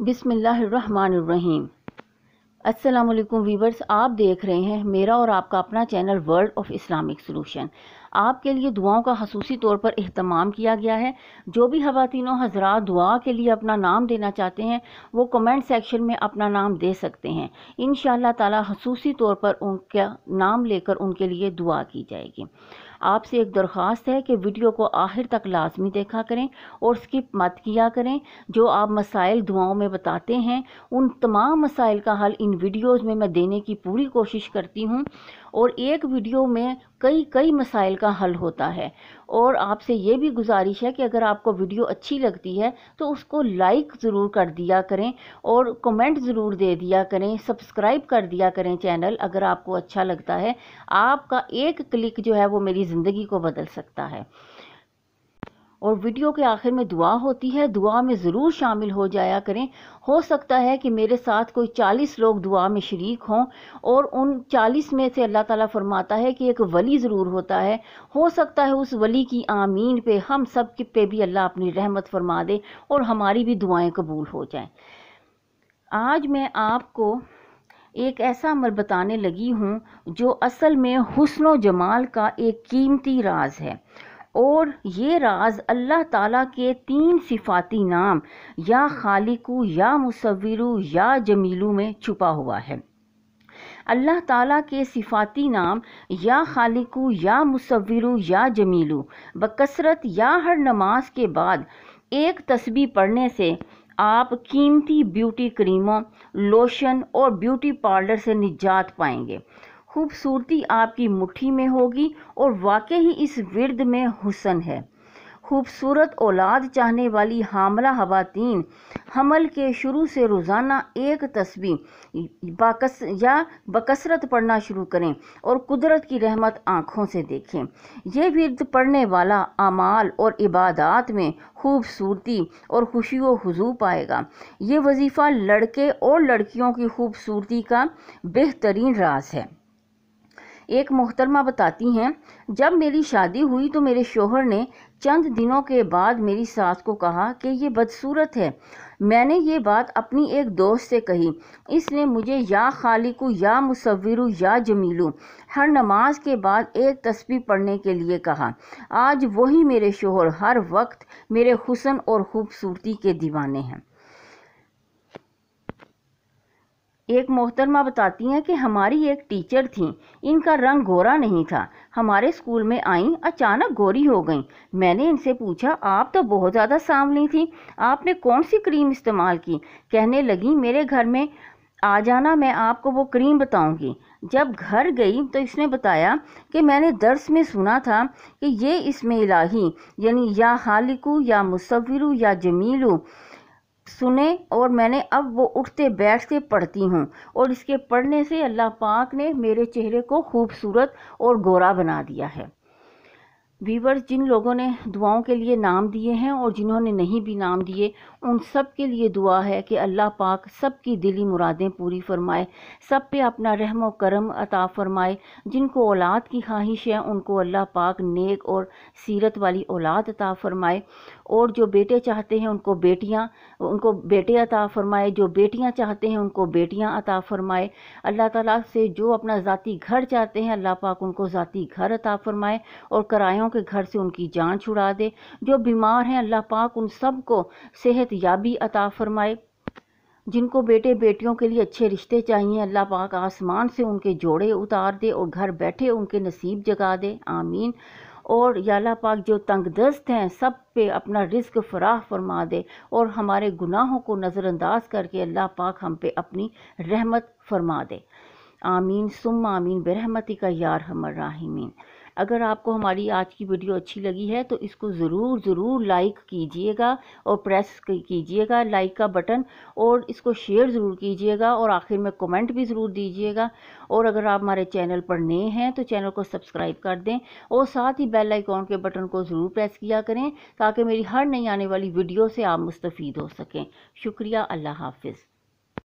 बिसमीम अस्सलाम वीवर्स आप देख रहे हैं मेरा और आपका अपना channel world of Islamic solution आपके लिए दुआओं का खसूसी तौर पर अहतमाम किया गया है जो भी खातिनों हजरा दुआ के लिए अपना नाम देना चाहते हैं वो कमेंट सेक्शन में अपना नाम दे सकते हैं इन ताला खसूसी तौर पर उनका नाम लेकर उनके लिए दुआ की जाएगी आपसे एक दरख्वास्त है कि वीडियो को आखिर तक लाजमी देखा करें और स्किप मत किया करें जो आप मसाइल दुआओं में बताते हैं उन तमाम मसाइल का हल इन वीडियोज़ में मैं देने की पूरी कोशिश करती हूँ और एक वीडियो में कई कई मसाइल का हल होता है और आपसे ये भी गुजारिश है कि अगर आपको वीडियो अच्छी लगती है तो उसको लाइक ज़रूर कर दिया करें और कमेंट ज़रूर दे दिया करें सब्सक्राइब कर दिया करें चैनल अगर आपको अच्छा लगता है आपका एक क्लिक जो है वो मेरी ज़िंदगी को बदल सकता है और वीडियो के आखिर में दुआ होती है दुआ में ज़रूर शामिल हो जाया करें हो सकता है कि मेरे साथ कोई चालीस लोग दुआ में शरीक हों और उन चालीस में से अल्लाह ताला फरमाता है कि एक वली ज़रूर होता है हो सकता है उस वली की आमीन पे हम सब के पे भी अल्लाह अपनी रहमत फरमा दे और हमारी भी दुआएं कबूल हो जाए आज मैं आपको एक ऐसा अमल बताने लगी हूँ जो असल में हुस्न जमाल का एक कीमती राज है और ये राज अल्लाह ताला के तीन सिफाती नाम या खालिकु या मुसविरु या जमीलू में छुपा हुआ है अल्लाह ताला के सिफाती नाम या खालिकु या मुसविरु या जमीलू बकसरत या हर नमाज के बाद एक तस्बी पढ़ने से आप कीमती ब्यूटी क्रीमों लोशन और ब्यूटी पार्लर से निजात पाएंगे खूबसूरती आपकी मुट्ठी में होगी और वाकई ही इस विरद में हुसन है खूबसूरत औलाद चाहने वाली हामला हवातीन हमल के शुरू से रोज़ाना एक तस्वीर बाकस या बकसरत पढ़ना शुरू करें और कुदरत की रहमत आँखों से देखें यह विरद पढ़ने वाला अमाल और इबादात में खूबसूरती और खुशी व हजू पाएगा ये वजीफ़ा लड़के और लड़कियों की खूबसूरती का बेहतरीन राज है एक मोहतरमा बताती हैं जब मेरी शादी हुई तो मेरे शोहर ने चंद दिनों के बाद मेरी सास को कहा कि ये बदसूरत है मैंने ये बात अपनी एक दोस्त से कही इसने मुझे या खालिकू या मुसविरु या जमीलू हर नमाज के बाद एक तस्वीर पढ़ने के लिए कहा आज वही मेरे शोहर हर वक्त मेरे हुसन और खूबसूरती के दीवाने हैं एक मोहतरमा बताती हैं कि हमारी एक टीचर थी इनका रंग गोरा नहीं था हमारे स्कूल में आईं अचानक गोरी हो गई मैंने इनसे पूछा आप तो बहुत ज़्यादा सांवली थी आपने कौन सी क्रीम इस्तेमाल की कहने लगी मेरे घर में आ जाना मैं आपको वो क्रीम बताऊंगी जब घर गई तो इसने बताया कि मैंने दर्स में सुना था कि ये इसमें इलाही यानी या हालिकू या मुसविरू या जमीलू सुने और मैंने अब वो उठते बैठते पढ़ती हूँ और इसके पढ़ने से अल्लाह पाक ने मेरे चेहरे को खूबसूरत और गोरा बना दिया है वीवर्स जिन लोगों ने दुआओं के लिए नाम दिए हैं और जिन्होंने नहीं भी नाम दिए उन सब के लिए दुआ है कि अल्लाह पाक सब की दिली मुरादें पूरी फरमाए सब पे अपना रहम और करम अता फरमाए जिनको औलाद की ख्वाहिश है उनको अल्लाह पाक नेक और सीरत वाली औलाद अता फरमाए और जो बेटे चाहते हैं उनको बेटियाँ उनको बेटे अता फ़रमाए जो बेटियाँ चाहते हैं उनको बेटियाँ अता फ़रमाए अल्लाह ताला से जो अपना ज़ाती घर चाहते हैं अल्लाह पाक उनको ज़ाती घर अता फ़रमाए और करायों के घर से उनकी जान छुड़ा दे जो बीमार हैं अल्लाह पाक उन सब को सेहत याबी अता फ़रमाए जिनको बेटे बेटियों के लिए अच्छे रिश्ते चाहिए अल्लाह पाक आसमान से उनके जोड़े उतार दे और घर बैठे उनके नसीब जगा दे आमीन और याला पाक जो तंग दस्त हैं सब पे अपना रिस्क फराह फरमा दे और हमारे गुनाहों को नज़रअंदाज करके अल्लाह पाक हम पे अपनी रहमत फरमा दे आमीन सुम आमीन बेरहमती का यार हमर राहिमीन अगर आपको हमारी आज की वीडियो अच्छी लगी है तो इसको ज़रूर ज़रूर लाइक कीजिएगा और प्रेस कीजिएगा लाइक का बटन और इसको शेयर ज़रूर कीजिएगा और आखिर में कमेंट भी ज़रूर दीजिएगा और अगर आप हमारे चैनल पर नए हैं तो चैनल को सब्सक्राइब कर दें और साथ ही बेल आइकॉन के बटन को ज़रूर प्रेस किया करें ताकि मेरी हर नई आने वाली वीडियो से आप मुस्तफ़ हो सकें शुक्रिया अल्लाह हाफिज़